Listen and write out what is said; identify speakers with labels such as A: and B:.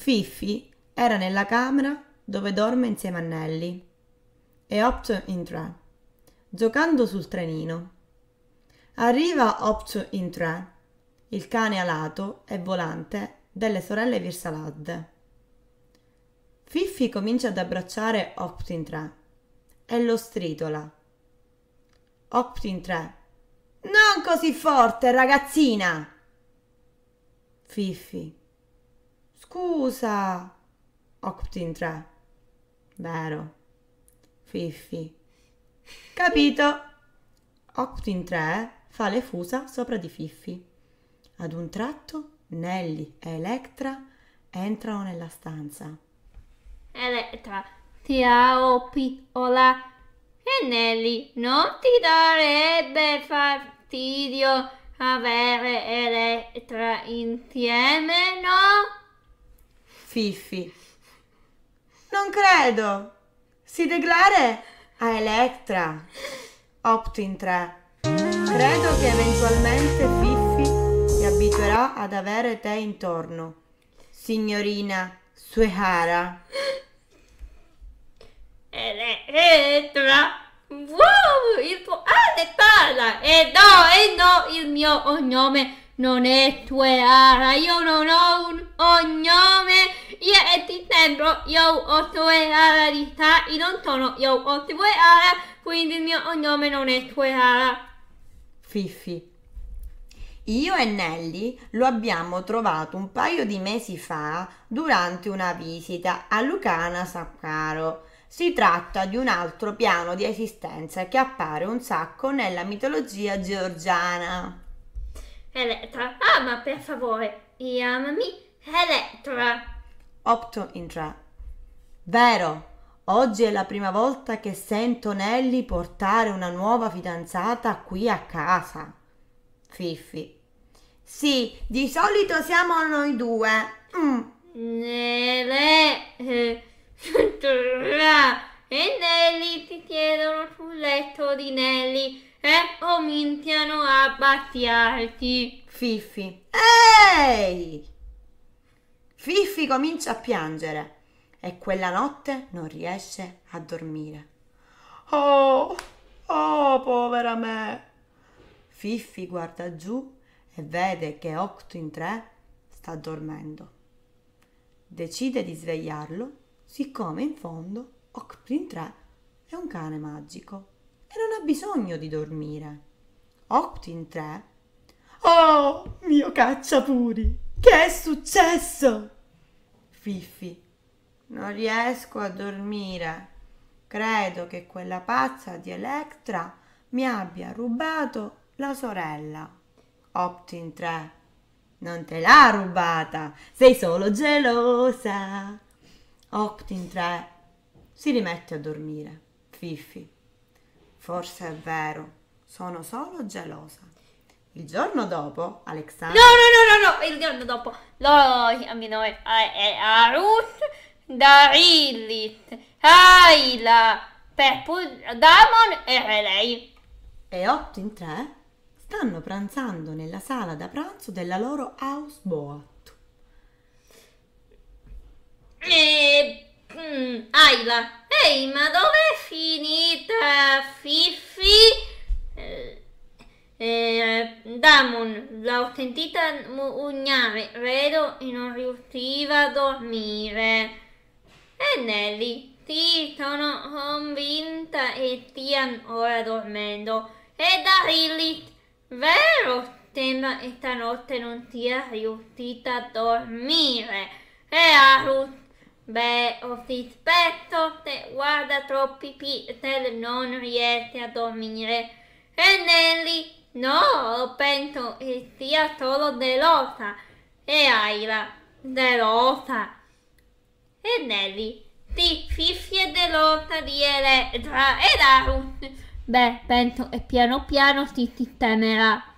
A: Fiffi era nella camera dove dorme insieme a Nelly e Opto in tre, giocando sul trenino. Arriva Opto in tre, il cane alato e volante delle sorelle Virsalad. Fiffi comincia ad abbracciare Optin 3 e lo stritola. Optin 3 Non così forte, ragazzina! Fiffi Scusa! Octin 3. Vero. Fiffi. Capito! Octin 3 fa le fusa sopra di Fiffi. Ad un tratto Nelly e
B: Electra entrano nella stanza. Electra, ti aopi, ola. E Nelly, non ti darebbe fastidio avere Electra insieme, no?
A: Fifi. Non credo. Si declare a Electra. Opt-in 3.
B: Credo che
A: eventualmente Fifi si abituerà ad avere te intorno. Signorina Suehara.
B: Elettra. Wow, il poale parla. E eh no, e eh no, il mio nome non è Suehara. Io non ho un ogno settembre io ho otterrò la lista non sono io otterrò quindi il mio nome non è Tuerara. Fifi. Io e
A: Nelly lo abbiamo trovato un paio di mesi fa durante una visita a Lucana Saccaro. Si tratta di un altro piano di esistenza che appare un sacco nella mitologia georgiana.
B: Elettra, ama ah, per favore, chiamami Elettra.
A: Opto in tre. Vero, oggi è la prima volta che sento Nelly portare una nuova fidanzata qui a casa. Fiffi. Sì, di solito siamo noi due.
B: Mm. Nele, eh, e Nelly ti chiedono sul letto di Nelly e eh, cominciano a baciarti. Fiffi. Ehi!
A: Fiffi comincia a piangere e quella notte non riesce a dormire. Oh, oh, povera me! Fiffi guarda giù e vede che Octin 3 sta dormendo. Decide di svegliarlo, siccome in fondo Octin 3 è un cane magico e non ha bisogno di dormire. Octin 3 Oh, mio cacciapuri! Che è successo? Fifi. Non riesco a dormire. Credo che quella pazza di Electra mi abbia rubato la sorella. Optin 3. Non te l'ha rubata, sei solo gelosa. Optin 3. Si rimette a dormire. Fifi. Forse è vero, sono solo gelosa. Il giorno dopo, Alexandra...
B: No, no, no, no, no, il giorno dopo. Lo chiamino è Arus da Aila, Per Damon e lei.
A: E otto in tre stanno pranzando nella sala da pranzo della loro houseboat.
B: E... Mm, Aila, ehi, ma dove è finita Fifi? l'ho sentita mugnare, credo, e non riusciva a dormire. E Nelly, sì, sono convinta che stiano ora dormendo. E da Darilli, vero, sembra che stanotte non sia riuscita a dormire. E Arus, beh, ho sospetto se guarda troppi pizzel non riesce a dormire. E Nelly, No, penso che eh, sia solo delosa. E Aira, delosa. E Nelly, sì, Fifi e delosa di Elettra. E Darus. Beh, penso che piano piano si sistemerà.